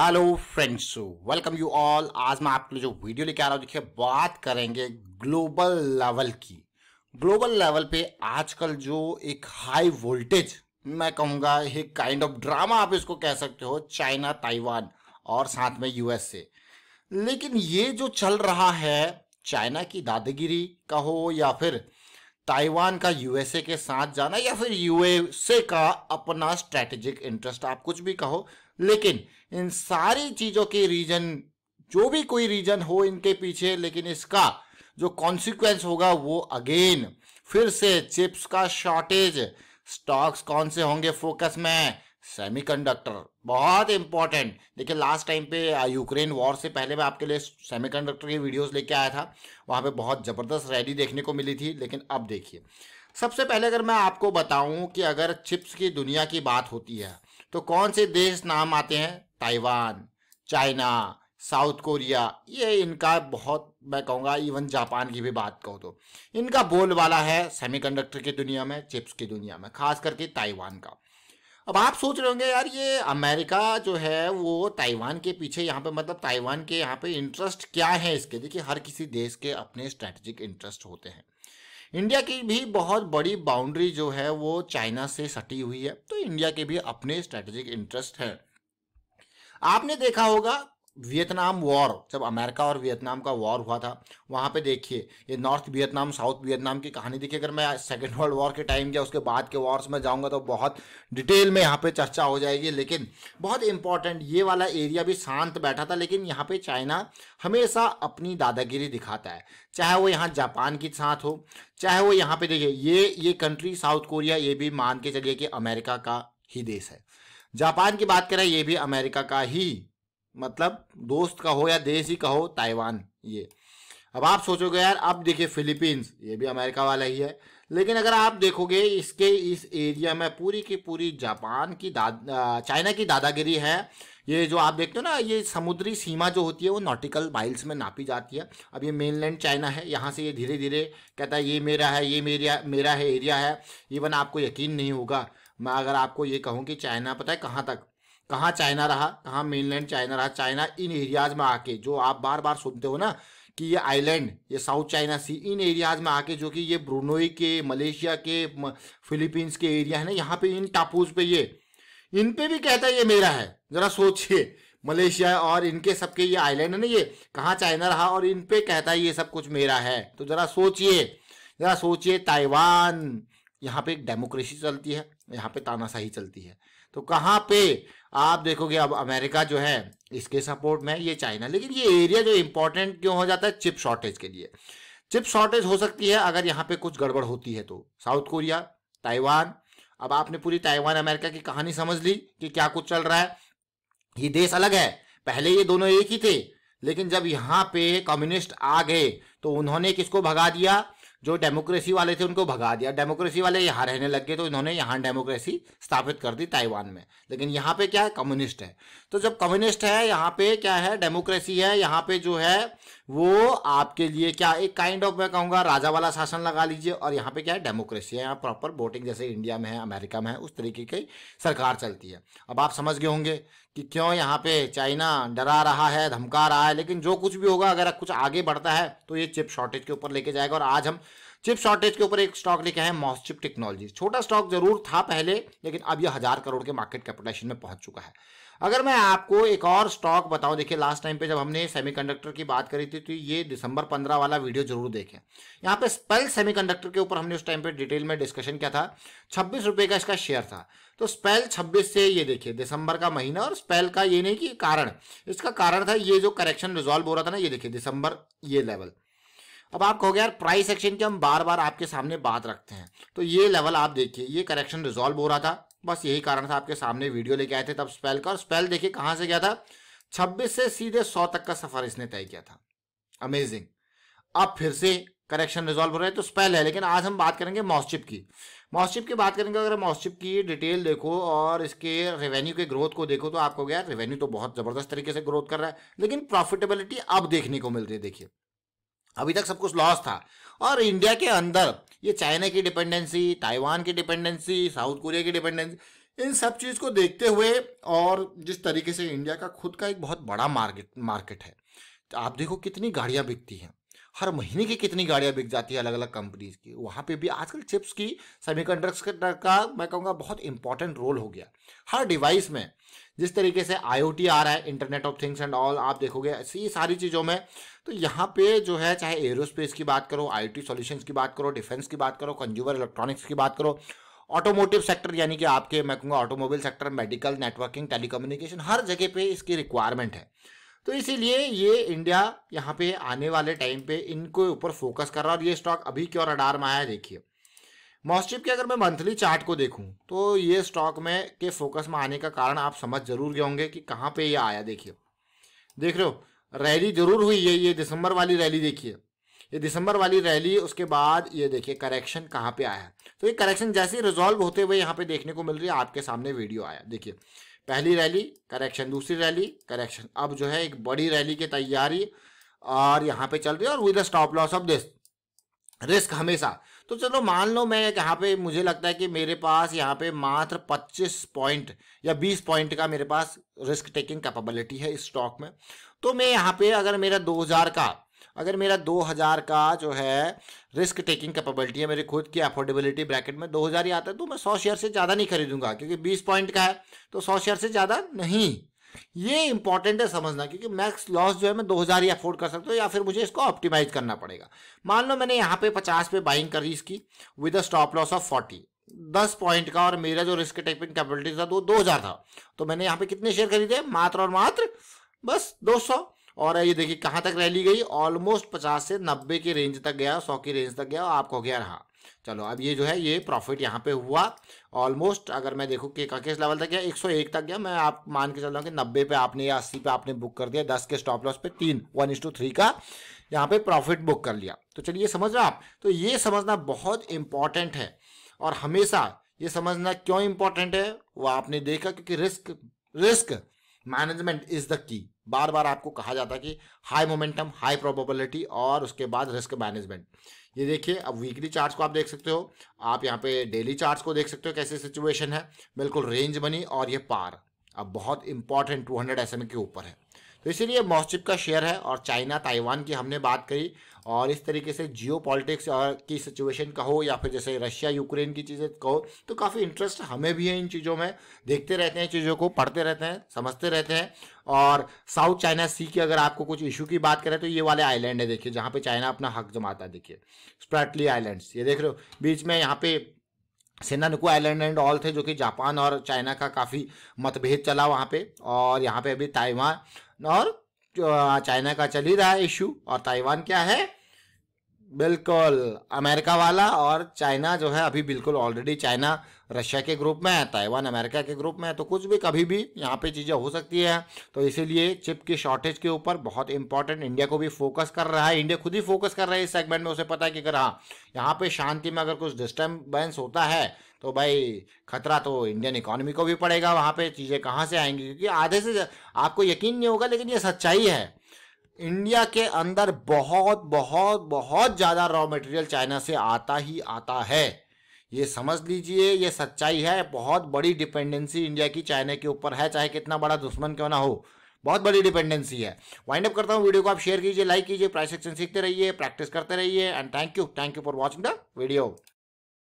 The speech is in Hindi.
hello friends welcome you all आज मैं आपके लिए जो वीडियो लेके आ रहा हूँ देखिए बात करेंगे ग्लोबल लेवल की ग्लोबल लेवल पे आजकल जो एक हाई वोल्टेज मैं कहूँगा एक काइंड ऑफ ड्रामा आप इसको कह सकते हो चाइना ताइवान और साथ में यूएसए लेकिन ये जो चल रहा है चाइना की दादागिरी कहो या फिर ताइवान का यूएसए के साथ जाना या फिर यूएसए का अपना स्ट्रेटेजिक इंटरेस्ट आप कुछ भी कहो लेकिन इन सारी चीजों के रीजन जो भी कोई रीजन हो इनके पीछे लेकिन इसका जो कॉन्सिक्वेंस होगा वो अगेन फिर से चिप्स का शॉर्टेज स्टॉक्स कौन से होंगे फोकस में सेमीकंडक्टर बहुत इंपॉर्टेंट देखिए लास्ट टाइम पे यूक्रेन वॉर से पहले मैं आपके लिए सेमीकंडक्टर की वीडियोस लेके आया था वहाँ पे बहुत ज़बरदस्त रैली देखने को मिली थी लेकिन अब देखिए सबसे पहले अगर मैं आपको बताऊं कि अगर चिप्स की दुनिया की बात होती है तो कौन से देश नाम आते हैं ताइवान चाइना साउथ कोरिया ये इनका बहुत मैं कहूँगा इवन जापान की भी बात कहूँ तो इनका बोलबाला है सेमीकंडक्टर की दुनिया में चिप्स की दुनिया में खास करके ताइवान का अब आप सोच रहे होंगे यार ये अमेरिका जो है वो ताइवान के पीछे यहाँ पे मतलब ताइवान के यहाँ पे इंटरेस्ट क्या है इसके देखिए हर किसी देश के अपने स्ट्रैटेजिक इंटरेस्ट होते हैं इंडिया की भी बहुत बड़ी बाउंड्री जो है वो चाइना से सटी हुई है तो इंडिया के भी अपने स्ट्रेटेजिक इंटरेस्ट हैं आपने देखा होगा वियतनाम वॉर जब अमेरिका और वियतनाम का वॉर हुआ था वहाँ पे देखिए ये नॉर्थ वियतनाम साउथ वियतनाम की कहानी देखिए अगर मैं सेकेंड वर्ल्ड वॉर के टाइम या उसके बाद के वॉर्स में जाऊँगा तो बहुत डिटेल में यहाँ पे चर्चा हो जाएगी लेकिन बहुत इंपॉर्टेंट ये वाला एरिया भी शांत बैठा था लेकिन यहाँ पे चाइना हमेशा अपनी दादागिरी दिखाता है चाहे वो यहाँ जापान के साथ हो चाहे वो यहाँ पे देखिए ये ये कंट्री साउथ कोरिया ये भी मान के चलिए कि अमेरिका का ही देश है जापान की बात करें ये भी अमेरिका का ही मतलब दोस्त का हो या देश ही का हो ताइवान ये अब आप सोचोगे यार अब देखिए फिलीपींस ये भी अमेरिका वाला ही है लेकिन अगर आप देखोगे इसके इस एरिया में पूरी की पूरी जापान की दाद चाइना की दादागिरी है ये जो आप देखते हो ना ये समुद्री सीमा जो होती है वो नॉटिकल माइल्स में नापी जाती है अब ये मेनलैंड चाइना है यहाँ से ये धीरे धीरे कहता है ये मेरा है ये मेरा मेरा है एरिया है इवन आपको यकीन नहीं होगा मैं अगर आपको ये कहूँ कि चाइना पता है कहाँ तक कहाँ चाइना रहा कहाँ मेनलैंड चाइना रहा चाइना इन एरियाज में आके जो आप बार बार सुनते हो ना कि ये आइलैंड ये साउथ चाइना सी इन एरियाज में आके जो कि ये ब्रुनोई के मलेशिया के फिलीपींस के एरिया है ना यहाँ पे इन टापूज पे ये इन पे भी कहता है ये मेरा है जरा सोचिए मलेशिया और इनके सबके ये आइलैंड है ना ये कहाँ चाइना रहा और इन पे कहता है ये सब कुछ मेरा है तो जरा सोचिए जरा सोचिए ताइवान यहाँ पे एक डेमोक्रेसी चलती है यहाँ पे तानाशाही चलती है तो कहाँ पे आप देखोगे अब अमेरिका जो है इसके सपोर्ट में ये चाइना लेकिन ये एरिया जो इंपॉर्टेंट क्यों हो जाता है चिप शॉर्टेज के लिए चिप शॉर्टेज हो सकती है अगर यहाँ पे कुछ गड़बड़ होती है तो साउथ कोरिया ताइवान अब आपने पूरी ताइवान अमेरिका की कहानी समझ ली कि क्या कुछ चल रहा है ये देश अलग है पहले ये दोनों एक ही थे लेकिन जब यहाँ पे कम्युनिस्ट आ गए तो उन्होंने किसको भगा दिया जो डेमोक्रेसी वाले थे उनको भगा दिया डेमोक्रेसी वाले यहाँ रहने लग गए तो इन्होंने यहाँ डेमोक्रेसी स्थापित कर दी ताइवान में लेकिन यहाँ पे क्या है कम्युनिस्ट है तो जब कम्युनिस्ट है यहाँ पे क्या है डेमोक्रेसी है यहाँ पे जो है वो आपके लिए क्या एक काइंड ऑफ मैं कहूँगा राजा वाला शासन लगा लीजिए और यहाँ पे क्या है डेमोक्रेसी है यहाँ प्रॉपर वोटिंग जैसे इंडिया में है अमेरिका में है उस तरीके की सरकार चलती है अब आप समझ गए होंगे कि क्यों यहाँ पे चाइना डरा रहा है धमका रहा है लेकिन जो कुछ भी होगा अगर कुछ आगे बढ़ता है तो ये चिप शॉर्टेज के ऊपर लेके जाएगा और आज हम चिप शॉर्टेज के ऊपर एक स्टॉक लेके है मॉसचिप टेक्नोलॉजी छोटा स्टॉक जरूर था पहले लेकिन अब यह हज़ार करोड़ के मार्केट कैपिटलाइजेशन में पहुंच चुका है अगर मैं आपको एक और स्टॉक बताऊं देखिए लास्ट टाइम पे जब हमने सेमीकंडक्टर की बात करी थी तो ये दिसंबर पंद्रह वाला वीडियो जरूर देखें यहाँ पे स्पेल सेमीकंडक्टर के ऊपर हमने उस टाइम पे डिटेल में डिस्कशन किया था छब्बीस रुपये का इसका शेयर था तो स्पेल छब्बीस से ये देखिए दिसंबर का महीना और स्पेल का ये नहीं कि कारण इसका कारण था ये जो करेक्शन रिजॉल्व हो रहा था ना ये देखिए दिसंबर ये लेवल अब आप कहोगे यार प्राइस एक्शन की हम बार बार आपके सामने बात रखते हैं तो ये लेवल आप देखिए ये करेक्शन रिजॉल्व हो रहा था बस यही कारण था आपके सामने वीडियो लेके आए थे तब स्पेल का और स्पेल देखिए कहाँ से गया था छब्बीस से सीधे सौ तक का सफर इसने तय किया था अमेजिंग अब फिर से करेक्शन रिजॉल्व हो रहे हैं तो स्पेल है लेकिन आज हम बात करेंगे मॉस्चिप की मॉस्चिप की बात करेंगे अगर मॉस्चिप की डिटेल देखो और इसके रेवेन्यू के ग्रोथ को देखो तो आपको गया रेवेन्यू तो बहुत ज़बरदस्त तरीके से ग्रोथ कर रहा है लेकिन प्रॉफिटेबिलिटी अब देखने को मिल रही है देखिए अभी तक सब कुछ लॉस था और इंडिया के अंदर ये चाइना की डिपेंडेंसी ताइवान की डिपेंडेंसी साउथ कोरिया की डिपेंडेंसी इन सब चीज़ को देखते हुए और जिस तरीके से इंडिया का खुद का एक बहुत बड़ा मार्केट मार्केट है तो आप देखो कितनी गाड़ियाँ बिकती हैं हर महीने की कितनी गाड़ियाँ बिक जाती है अलग अलग कंपनीज की वहाँ पे भी आजकल चिप्स की सेमी का मैं कहूँगा बहुत इंपॉर्टेंट रोल हो गया हर डिवाइस में जिस तरीके से आईओटी आ रहा है internet of things and all आप देखोगे ये सारी चीज़ों में तो यहाँ पे जो है चाहे एरोस्पेस की बात करो टी सॉल्यूशंस की बात करो डिफेंस की बात करो कंज्यूमर इलेक्ट्रॉनिक्स की बात करो ऑटोमोटिव सेक्टर यानी कि आपके मैं कहूँगा automobile sector medical networking telecommunication हर जगह पे इसकी रिक्वायरमेंट है तो इसीलिए ये इंडिया यहाँ पे आने वाले टाइम पे इनके ऊपर फोकस कर रहा है और ये स्टॉक अभी क्यों रडार में आया देखिए मॉस्टिप के अगर मैं मंथली चार्ट को देखूं तो ये स्टॉक में के फोकस में आने का कारण आप समझ जरूर गए होंगे कि कहाँ पे ये आया देखिए देख रहे हो रैली जरूर हुई है ये दिसंबर वाली रैली देखिए ये दिसंबर वाली रैली उसके बाद ये देखिए करेक्शन कहाँ पे आया तो ये करेक्शन जैसे ही रिजॉल्व होते हुए यहाँ पे देखने को मिल रही है आपके सामने वीडियो आया देखिए पहली रैली करेक्शन दूसरी रैली करेक्शन अब जो है एक बड़ी रैली की तैयारी और यहाँ पे चल रही है और with stop loss of this risk हमेशा तो चलो मान लो मैं यहाँ पे मुझे लगता है कि मेरे पास यहाँ पे मात्र 25 पॉइंट या 20 पॉइंट का मेरे पास रिस्क टेकिंग कैपेबिलिटी है इस स्टॉक में तो मैं यहाँ पे अगर मेरा 2000 का अगर मेरा 2000 का जो है रिस्क टेकिंग कैपेबिलिटी है मेरी खुद की अफोर्डेबिलिटी ब्रैकेट में 2000 ही आता है तो मैं 100 शेयर से ज़्यादा नहीं खरीदूंगा क्योंकि 20 पॉइंट का है तो 100 शेयर से ज़्यादा नहीं ये इंपॉर्टेंट है समझना क्योंकि मैक्स लॉस जो है मैं 2000 हजार ही अफोर्ड कर सकता हूँ या फिर मुझे इसको ऑप्टिमाइज करना पड़ेगा मान लो मैंने यहाँ पे 50 पे बाइंग करी इसकी with a stop loss of 40 10 point का और मेरा जो रिस्क टेकिंग कैपेबिलिटी था वो दो हजार था तो मैंने यहाँ पे कितने शेयर खरीदे मात्र और मात्र बस दो और ये देखिए कहाँ तक रैली गई ऑलमोस्ट पचास से नब्बे की रेंज तक गया सौ की रेंज तक गया और आप कहोगे यार चलो अब ये जो है ये प्रॉफिट यहाँ पे हुआ ऑलमोस्ट अगर मैं देखूँ कि किस लेवल तक गया 101 तक गया मैं आप मान के चल रहा हूँ कि 90 पे आपने या 80 पे आपने बुक कर दिया 10 के स्टॉप लॉस पे तीन वन इंस टू थ्री का यहाँ पे प्रॉफिट बुक कर लिया तो चलिए समझ रहे आप तो ये समझना बहुत इंपॉर्टेंट है और हमेशा ये समझना क्यों इंपॉर्टेंट है वो आपने देखा क्योंकि risk risk management is the key बार बार आपको कहा जाता है कि हाई मोमेंटम हाई प्रोबेबिलिटी और उसके बाद रिस्क मैनेजमेंट ये देखिए अब वीकली चार्ट्स को आप देख सकते हो आप यहाँ पे डेली चार्ट्स को देख सकते हो कैसे सिचुएशन है बिल्कुल रेंज बनी और ये पार अब बहुत इंपॉर्टेंट टू हंड्रेड के ऊपर है तो इसीलिए मॉस्चिप का शेयर है और चाइना ताइवान की हमने बात करी और इस तरीके से जियो पॉलिटिक्स की सिचुएशन का हो या फिर जैसे रशिया यूक्रेन की चीज़ें कहो तो काफ़ी इंटरेस्ट हमें भी है इन चीज़ों में देखते रहते हैं चीज़ों को पढ़ते रहते हैं समझते रहते हैं और साउथ चाइना सी की अगर आपको कुछ इशू की बात करें तो ये वाले आइलैंड है देखिए जहाँ पे चाइना अपना हक जमाता है देखिए स्प्रैटली आइलैंड्स ये देख रहे हो बीच में यहाँ पे सेनानुकू आइलैंड एंड ऑल थे जो कि जापान और चाइना का काफ़ी मतभेद चला वहाँ पे और यहाँ पे अभी ताइवान और चाइना का चल ही रहा है इशू और ताइवान क्या है बिल्कुल अमेरिका वाला और चाइना जो है अभी बिल्कुल ऑलरेडी चाइना रशिया के ग्रुप में है ताइवान अमेरिका के ग्रुप में है तो कुछ भी कभी भी यहाँ पे चीज़ें हो सकती है तो इसीलिए चिप की शॉर्टेज के ऊपर बहुत इंपॉर्टेंट इंडिया को भी फोकस कर रहा है इंडिया खुद ही फोकस कर रहा है इस सेगमेंट में उसे पता है कि अगर हाँ यहाँ पर शांति में अगर कुछ डिस्टर्बेंस होता है तो भाई खतरा तो इंडियन इकोनॉमी को भी पड़ेगा वहाँ पे चीज़ें कहाँ से आएंगी क्योंकि आधे से आपको यकीन नहीं होगा लेकिन ये सच्चाई है इंडिया के अंदर बहुत बहुत बहुत ज़्यादा रॉ मटेरियल चाइना से आता ही आता है ये समझ लीजिए ये सच्चाई है बहुत बड़ी डिपेंडेंसी इंडिया की चाइना के ऊपर है चाहे कितना बड़ा दुश्मन क्यों ना हो बहुत बड़ी डिपेंडेंसी है वाइंड अप करता हूँ वीडियो को आप शेयर कीजिए लाइक कीजिए प्राइस एक्शन सीखते रहिए प्रैक्टिस करते रहिए and thank you thank you for watching the video